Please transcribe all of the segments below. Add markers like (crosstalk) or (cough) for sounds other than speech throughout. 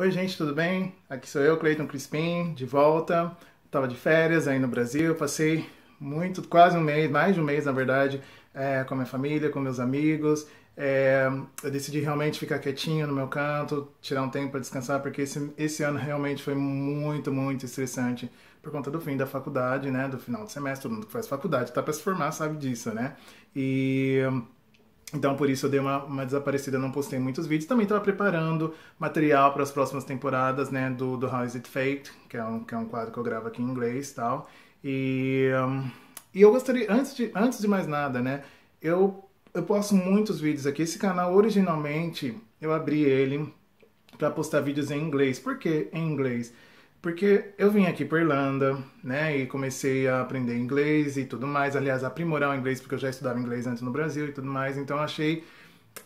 Oi, gente, tudo bem? Aqui sou eu, Cleiton Crispim, de volta. Estava de férias aí no Brasil, passei muito, quase um mês, mais de um mês, na verdade, é, com a minha família, com meus amigos. É, eu decidi realmente ficar quietinho no meu canto, tirar um tempo para descansar, porque esse, esse ano realmente foi muito, muito estressante por conta do fim da faculdade, né? Do final do semestre, todo mundo que faz faculdade tá para se formar sabe disso, né? E então, por isso eu dei uma, uma desaparecida, não postei muitos vídeos. Também estava preparando material para as próximas temporadas, né, do, do How Is It Fate, que é, um, que é um quadro que eu gravo aqui em inglês e tal. E, um, e eu gostaria, antes de, antes de mais nada, né, eu, eu posto muitos vídeos aqui. Esse canal, originalmente, eu abri ele para postar vídeos em inglês. Por que em inglês? Porque eu vim aqui para Irlanda, né, e comecei a aprender inglês e tudo mais, aliás, aprimorar o inglês porque eu já estudava inglês antes no Brasil e tudo mais, então achei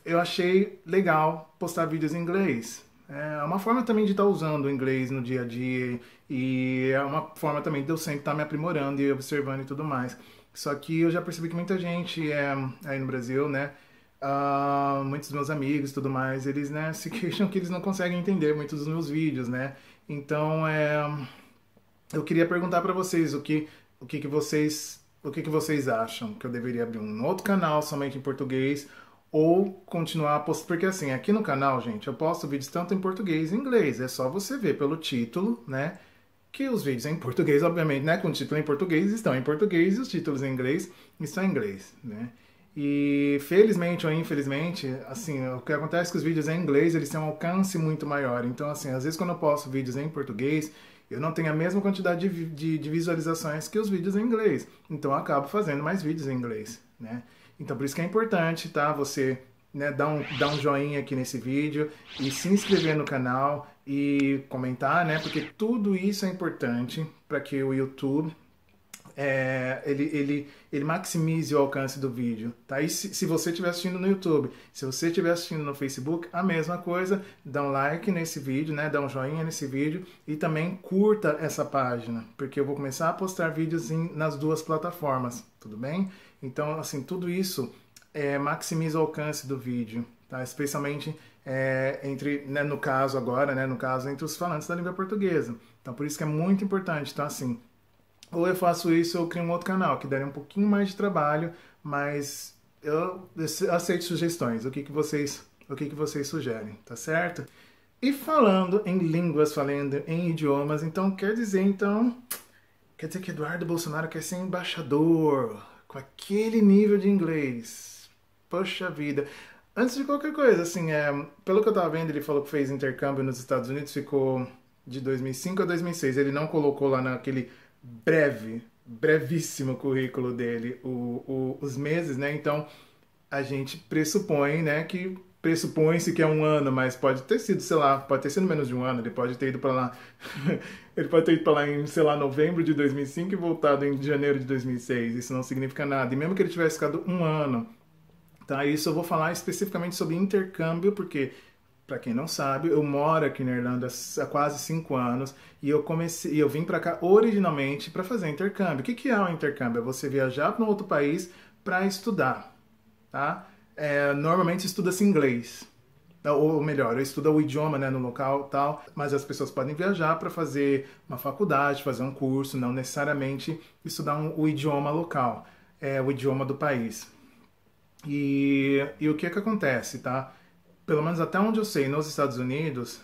eu achei legal postar vídeos em inglês. É uma forma também de estar tá usando o inglês no dia a dia e é uma forma também de eu sempre estar tá me aprimorando e observando e tudo mais. Só que eu já percebi que muita gente é, aí no Brasil, né, uh, muitos dos meus amigos e tudo mais, eles, né, (laughs) se queixam que eles não conseguem entender muitos dos meus vídeos, né, então, é, eu queria perguntar para vocês o que, o que, que vocês o que, que vocês acham que eu deveria abrir um outro canal somente em português ou continuar postando porque assim aqui no canal gente eu posto vídeos tanto em português e inglês é só você ver pelo título né que os vídeos em português obviamente né com o título em português estão em português e os títulos em inglês estão em inglês né e felizmente ou infelizmente, assim, o que acontece é que os vídeos em inglês, eles têm um alcance muito maior. Então, assim, às vezes quando eu posto vídeos em português, eu não tenho a mesma quantidade de, de, de visualizações que os vídeos em inglês. Então, eu acabo fazendo mais vídeos em inglês, né? Então, por isso que é importante, tá? Você né, dar, um, dar um joinha aqui nesse vídeo e se inscrever no canal e comentar, né? Porque tudo isso é importante para que o YouTube é, ele, ele, ele maximize o alcance do vídeo. Tá? E se, se você estiver assistindo no YouTube, se você estiver assistindo no Facebook, a mesma coisa, dá um like nesse vídeo, né? dá um joinha nesse vídeo e também curta essa página, porque eu vou começar a postar vídeos em, nas duas plataformas, tudo bem? Então, assim, tudo isso é, maximiza o alcance do vídeo, tá? especialmente é, entre, né, no caso agora, né, no caso entre os falantes da língua portuguesa. Então, por isso que é muito importante. Então, assim, ou eu faço isso ou crio um outro canal, que daria um pouquinho mais de trabalho, mas eu aceito sugestões, o que, que, vocês, o que, que vocês sugerem, tá certo? E falando em línguas, falando em idiomas, então quer dizer então, quer dizer que Eduardo Bolsonaro quer ser embaixador com aquele nível de inglês. Poxa vida. Antes de qualquer coisa, assim, é, pelo que eu tava vendo, ele falou que fez intercâmbio nos Estados Unidos, ficou de 2005 a 2006. Ele não colocou lá naquele breve, brevíssimo currículo dele, o, o, os meses, né? Então a gente pressupõe, né, que pressupõe-se que é um ano, mas pode ter sido, sei lá, pode ter sido menos de um ano, ele pode ter ido para lá, (laughs) ele pode ter ido para lá em, sei lá, novembro de 2005 e voltado em janeiro de 2006, isso não significa nada, e mesmo que ele tivesse ficado um ano, tá, isso eu vou falar especificamente sobre intercâmbio, porque para quem não sabe, eu moro aqui na Irlanda há quase cinco anos e eu comecei, eu vim para cá originalmente para fazer intercâmbio. O que, que é um intercâmbio? É você viajar para um outro país para estudar, tá? É, normalmente estuda-se inglês, né? ou melhor, estuda o idioma né, no local tal, mas as pessoas podem viajar para fazer uma faculdade, fazer um curso, não necessariamente estudar um, o idioma local, é, o idioma do país. E, e o que é que acontece, tá? pelo menos até onde eu sei, nos Estados Unidos,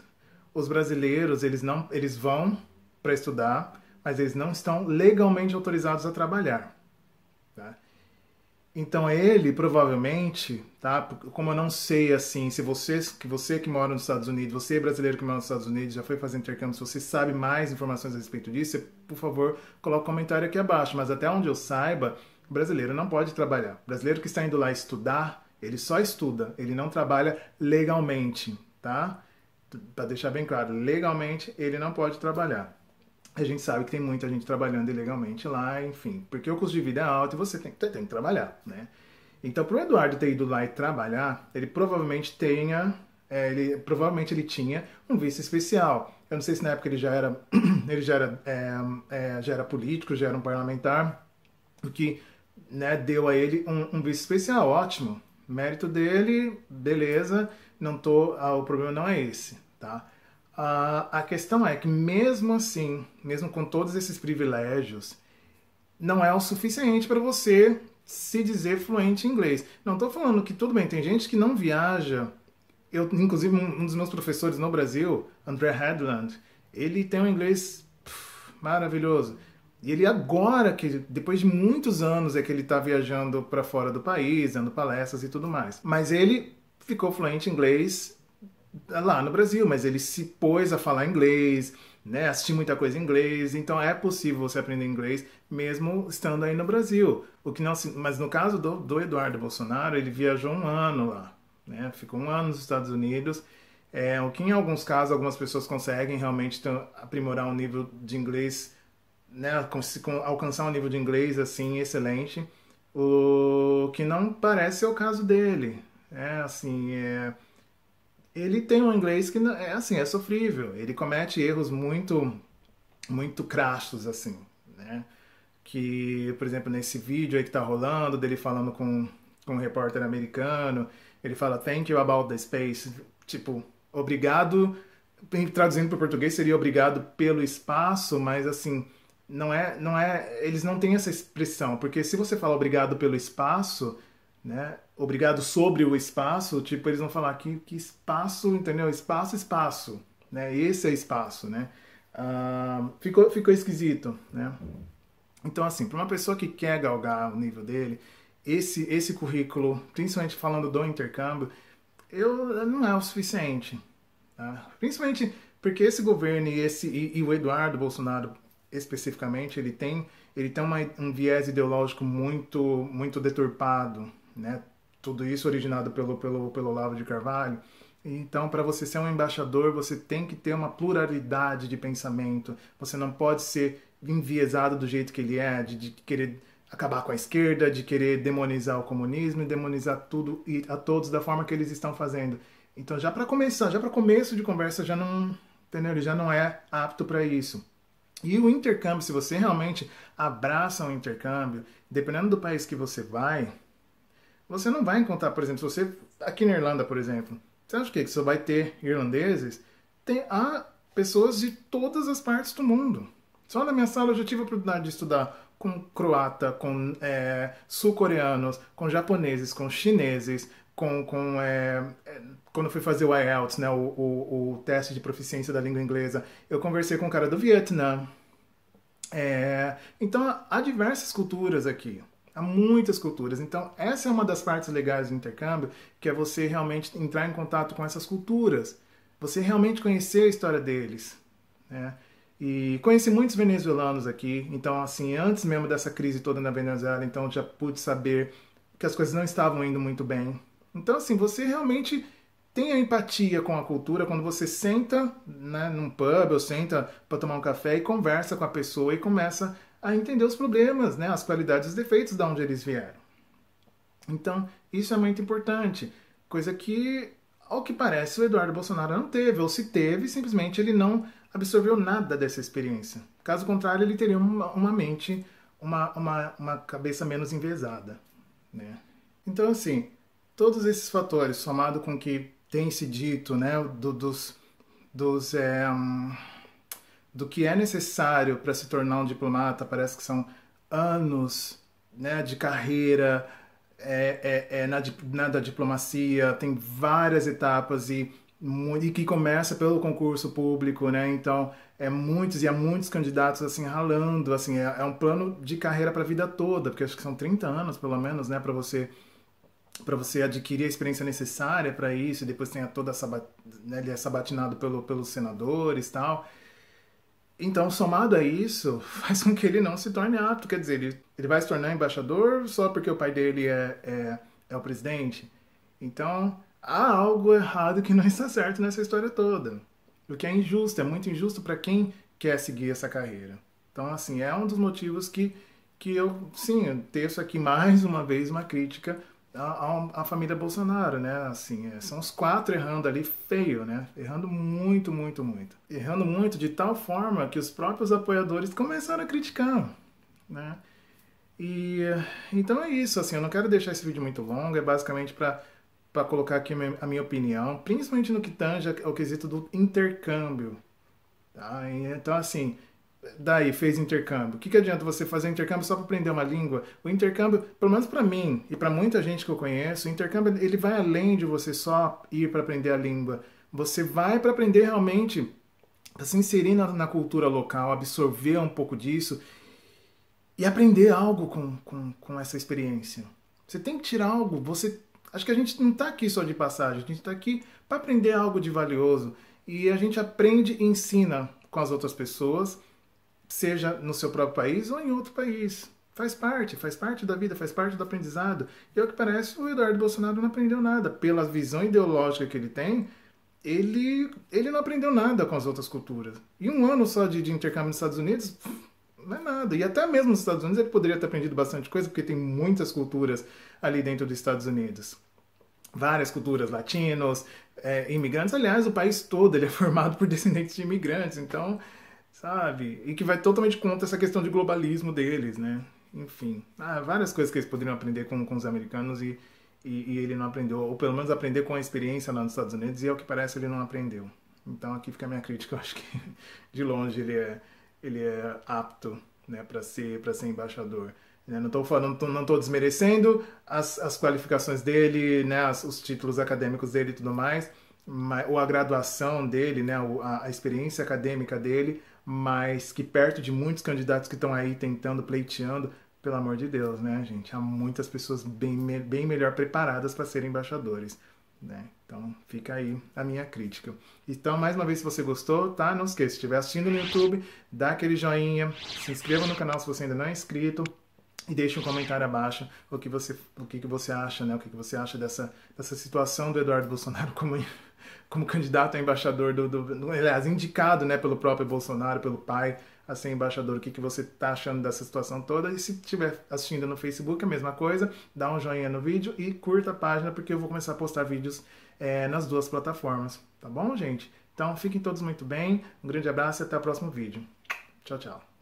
os brasileiros, eles não, eles vão para estudar, mas eles não estão legalmente autorizados a trabalhar. Tá? Então ele provavelmente, tá? Como eu não sei assim, se você que você que mora nos Estados Unidos, você é brasileiro que mora nos Estados Unidos, já foi fazer intercâmbio, se você sabe mais informações a respeito disso, você, por favor, coloque um comentário aqui abaixo, mas até onde eu saiba, brasileiro não pode trabalhar. Brasileiro que está indo lá estudar, ele só estuda, ele não trabalha legalmente, tá? Para deixar bem claro, legalmente ele não pode trabalhar. A gente sabe que tem muita gente trabalhando ilegalmente lá, enfim, porque o custo de vida é alto e você tem, tem que trabalhar, né? Então, para o Eduardo ter ido lá e trabalhar, ele provavelmente tenha, é, ele provavelmente ele tinha um visto especial. Eu não sei se na época ele já era, (clears throat) ele já era, é, é, já era político, já era um parlamentar, o que né, deu a ele um, um visto especial, ótimo, Mérito dele, beleza, não tô, ah, o problema não é esse, tá? Ah, a questão é que mesmo assim, mesmo com todos esses privilégios, não é o suficiente para você se dizer fluente em inglês. Não estou falando que tudo bem, tem gente que não viaja. Eu, inclusive, um dos meus professores no Brasil, André Headland, ele tem um inglês pff, maravilhoso. E ele agora, que depois de muitos anos, é que ele está viajando para fora do país, dando palestras e tudo mais. Mas ele ficou fluente em inglês eh, lá no Brasil, mas ele se pôs a falar inglês, né, assistir muita coisa em inglês, então é possível você aprender inglês mesmo estando aí no Brasil. O que não se... mas no caso do, do Eduardo Bolsonaro, ele viajou um ano lá, né, ficou um ano nos Estados Unidos, é, o que em alguns casos algumas pessoas conseguem realmente aprimorar um nível de inglês né, com, com, alcançar um nível de inglês assim excelente, o que não parece ser é o caso dele. É assim, é, ele tem um inglês que é assim é sofrível. Ele comete erros muito muito crastos assim, né? Que, por exemplo, nesse vídeo aí que tá rolando dele falando com com um repórter americano, ele fala thank you about the space, tipo, obrigado, traduzindo para português seria obrigado pelo espaço, mas assim, não é, não é, eles não têm essa expressão, porque se você fala obrigado pelo espaço, né? Obrigado sobre o espaço, tipo, eles vão falar que, que espaço, entendeu? Espaço, espaço, né? Esse é espaço, né? Uh, ficou, ficou esquisito, né? Então, assim, para uma pessoa que quer galgar o nível dele, esse, esse currículo, principalmente falando do intercâmbio, eu, não é o suficiente. Tá? Principalmente porque esse governo e, esse, e, e o Eduardo Bolsonaro especificamente, ele tem, ele tem uma, um viés ideológico muito, muito deturpado, né? Tudo isso originado pelo, pelo, pelo Olavo de Carvalho. Então, para você ser um embaixador, você tem que ter uma pluralidade de pensamento. Você não pode ser enviesado do jeito que ele é, de, de querer acabar com a esquerda, de querer demonizar o comunismo e demonizar tudo e a todos da forma que eles estão fazendo. Então, já para começar, já para começo de conversa, já não, entendeu? Ele já não é apto para isso. E o intercâmbio, se você realmente abraça o um intercâmbio, dependendo do país que você vai, você não vai encontrar, por exemplo, se você aqui na Irlanda, por exemplo, você acha que só vai ter irlandeses? Tem há pessoas de todas as partes do mundo. Só na minha sala eu já tive a oportunidade de estudar com croata, com é, sul-coreanos, com japoneses, com chineses, com, com é, é quando fui fazer o IELTS, né, o, o, o, teste de proficiência da língua inglesa, eu conversei com um cara do Vietnã. É, então há diversas culturas aqui, há muitas culturas. Então essa é uma das partes legais do intercâmbio, que é você realmente entrar em contato com essas culturas, você realmente conhecer a história deles, né? E conheci muitos venezuelanos aqui, então assim, antes mesmo dessa crise toda na Venezuela, então já pude saber que as coisas não estavam indo muito bem, então, assim, você realmente tem a empatia com a cultura quando você senta né, num pub ou senta para tomar um café e conversa com a pessoa e começa a entender os problemas, né, as qualidades e os defeitos de onde eles vieram. Então, isso é muito importante. Coisa que, ao que parece, o Eduardo Bolsonaro não teve, ou se teve, simplesmente ele não absorveu nada dessa experiência. Caso contrário, ele teria uma, uma mente, uma, uma, uma cabeça menos envezada. Né? Então, assim, Todos esses fatores, somado com o que tem se dito, né, do, dos, dos é, um, do que é necessário para se tornar um diplomata, parece que são anos né, de carreira é, é, é na, na, da diplomacia, tem várias etapas e, e que começa pelo concurso público, né? Então é muitos e há muitos candidatos assim ralando, assim é, é um plano de carreira para a vida toda, porque acho que são 30 anos pelo menos, né, para você para você adquirir a experiência necessária para isso, e depois tem toda essa né, ele é sabatinado pelo, pelos senadores tal. Então, somado a isso, (laughs) faz com que ele não se torne apto. Quer dizer, ele, ele vai se tornar embaixador só porque o pai dele é, é, é o presidente. Então, há algo errado que não está certo nessa história toda. O que é injusto, é muito injusto para quem quer seguir essa carreira. Então, assim, é um dos motivos que, que eu, sim, eu teço aqui (laughs) mais uma vez uma crítica a, a, família Bolsonaro, né? Assim, é, são os quatro errando ali feio, né? Errando muito, muito, muito. Errando muito de tal forma que os próprios apoiadores começaram a criticar, né? E então é isso, assim, eu não quero deixar esse vídeo muito longo, é basicamente para para colocar aqui a minha opinião, principalmente no que tange ao quesito do intercâmbio. Tá? Então, assim, daí fez intercâmbio. O que, que adianta você fazer intercâmbio só para aprender uma língua? O intercâmbio, pelo menos para mim e para muita gente que eu conheço, o intercâmbio ele vai além de você só ir para aprender a língua. Você vai para aprender realmente para se inserir na, na, cultura local, absorver um pouco disso e aprender algo com, com, com essa experiência. Você tem que tirar algo. Você acho que a gente não está aqui só de passagem. A gente está aqui para aprender algo de valioso e a gente aprende e ensina com as outras pessoas seja no seu próprio país ou em outro país. Faz parte, faz parte da vida, faz parte do aprendizado. E ao é que parece, o Eduardo Bolsonaro não aprendeu nada. Pela visão ideológica que ele tem, ele, ele não aprendeu nada com as outras culturas. E um ano só de, de intercâmbio nos Estados Unidos, não é nada. E até mesmo nos Estados Unidos ele poderia ter aprendido bastante coisa, porque tem muitas culturas ali dentro dos Estados Unidos. Várias culturas, latinos, é, imigrantes. Aliás, o país todo ele é formado por descendentes de imigrantes. Então, sabe? E que vai totalmente contra essa questão de globalismo deles, né? Enfim, ah, várias coisas que eles poderiam aprender com, com os americanos e, e, e, ele não aprendeu, ou pelo menos aprender com a experiência lá nos Estados Unidos, e ao é que parece ele não aprendeu. Então aqui fica a minha crítica, (laughs) eu acho que de longe ele é, ele é apto né, para ser, ser embaixador. Né? Não estou falando, não estou desmerecendo as, as qualificações dele, né, as, os títulos acadêmicos dele e tudo mais, mas, ou a graduação dele, né, a, a experiência acadêmica dele, mas que perto de muitos candidatos que estão aí tentando, pleiteando, pelo amor de Deus, né, gente? Há muitas pessoas bem, bem melhor preparadas para serem embaixadores, né? Então fica aí a minha crítica. Então, mais uma vez, se você gostou, tá? Não esqueça, se estiver assistindo no YouTube, dá aquele joinha, se inscreva no canal se você ainda não é inscrito e deixe um comentário abaixo o que você, o que, que você acha, né? O que, que você acha dessa, dessa situação do Eduardo Bolsonaro (laughs) como como candidato a embaixador do, do, aliás, indicado, né, pelo próprio Bolsonaro, pelo pai a ser embaixador, o que, que você tá achando dessa situação toda. E se estiver assistindo no Facebook, a mesma coisa, dá um joinha no vídeo e curta a página, porque eu vou começar a postar vídeos é, nas duas plataformas. Tá bom, gente? Então fiquem todos muito bem, um grande abraço e até o próximo vídeo. Tchau, tchau.